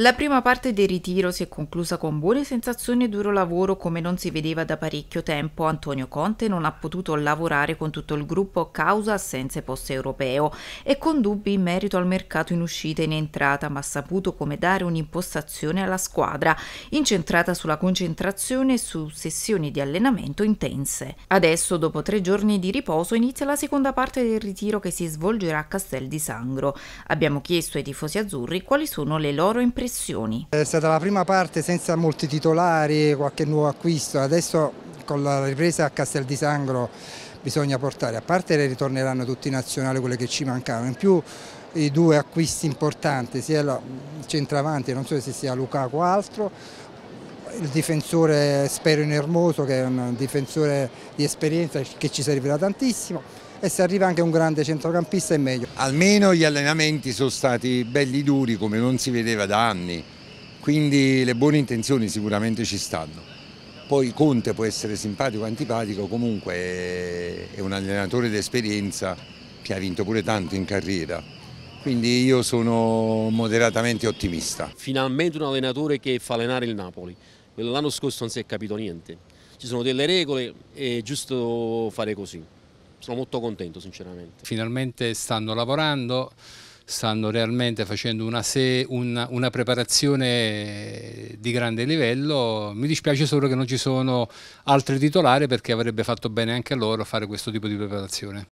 La prima parte del ritiro si è conclusa con buone sensazioni e duro lavoro come non si vedeva da parecchio tempo. Antonio Conte non ha potuto lavorare con tutto il gruppo a causa assenze post europeo e con dubbi in merito al mercato in uscita e in entrata, ma ha saputo come dare un'impostazione alla squadra, incentrata sulla concentrazione e su sessioni di allenamento intense. Adesso, dopo tre giorni di riposo, inizia la seconda parte del ritiro che si svolgerà a Castel di Sangro. Abbiamo chiesto ai tifosi azzurri quali sono le loro impressioni impressioni. È stata la prima parte senza molti titolari, qualche nuovo acquisto, adesso con la ripresa a Castel di Sangro bisogna portare, a parte le ritorneranno tutti i nazionali quelle che ci mancano, in più i due acquisti importanti, sia il centravanti, non so se sia Lukaku o altro, il difensore spero in Ermoso che è un difensore di esperienza che ci servirà tantissimo e se arriva anche un grande centrocampista è meglio. Almeno gli allenamenti sono stati belli duri come non si vedeva da anni, quindi le buone intenzioni sicuramente ci stanno. Poi Conte può essere simpatico o antipatico, comunque è un allenatore d'esperienza che ha vinto pure tanto in carriera. Quindi io sono moderatamente ottimista. Finalmente un allenatore che fa allenare il Napoli. L'anno scorso non si è capito niente. Ci sono delle regole, è giusto fare così sono molto contento sinceramente. Finalmente stanno lavorando, stanno realmente facendo una, se, una, una, preparazione di grande livello. Mi dispiace solo che non ci sono altri titolari perché avrebbe fatto bene anche a loro fare questo tipo di preparazione.